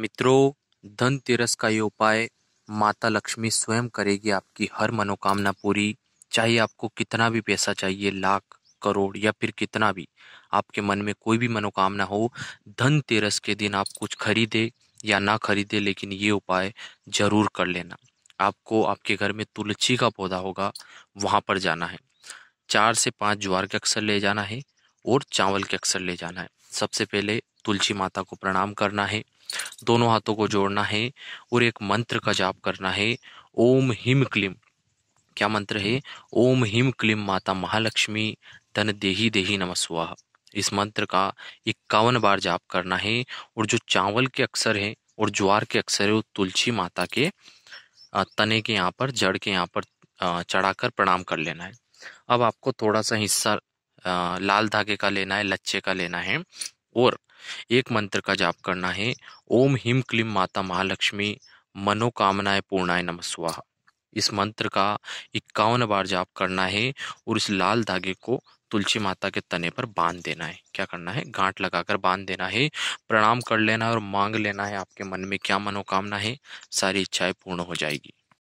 मित्रों, धनतेरस का ये उपाय माता लक्ष्मी स्वयं करेगी आपकी हर मनोकामना पूरी चाहे आपको कितना भी पैसा चाहिए लाख करोड़ या फिर कितना भी आपके मन में कोई भी मनोकामना हो धनतेरस के दिन आप कुछ खरीदे या ना खरीदे लेकिन ये उपाय जरूर कर लेना आपको आपके घर में तुलसी का पौधा होगा वहाँ पर जाना है चार से पाँच ज्वार के अक्सर ले जाना है और चावल के अक्सर ले जाना है सबसे पहले तुलसी माता को प्रणाम करना है दोनों हाथों को जोड़ना है और एक मंत्र का जाप करना है ओम हिम क्लिम क्या मंत्र है ओम हिम क्लिम माता महालक्ष्मी तन देही देही नमस्वाह इस मंत्र का इक्यावन बार जाप करना है और जो चावल के अक्षर हैं और ज्वार के अक्षर है वो तुलसी माता के तने के यहाँ पर जड़ के यहाँ पर चढ़ाकर प्रणाम कर लेना है अब आपको थोड़ा सा हिस्सा लाल धागे का लेना है लच्छे का लेना है और एक मंत्र का जाप करना है ओम हिम क्लीम माता महालक्ष्मी मनोकामनाएं पूर्णाय नम स्वाहा इस मंत्र का इक्यावन बार जाप करना है और इस लाल धागे को तुलसी माता के तने पर बांध देना है क्या करना है गांठ लगाकर बांध देना है प्रणाम कर लेना है और मांग लेना है आपके मन में क्या मनोकामना है सारी इच्छाएं पूर्ण हो जाएगी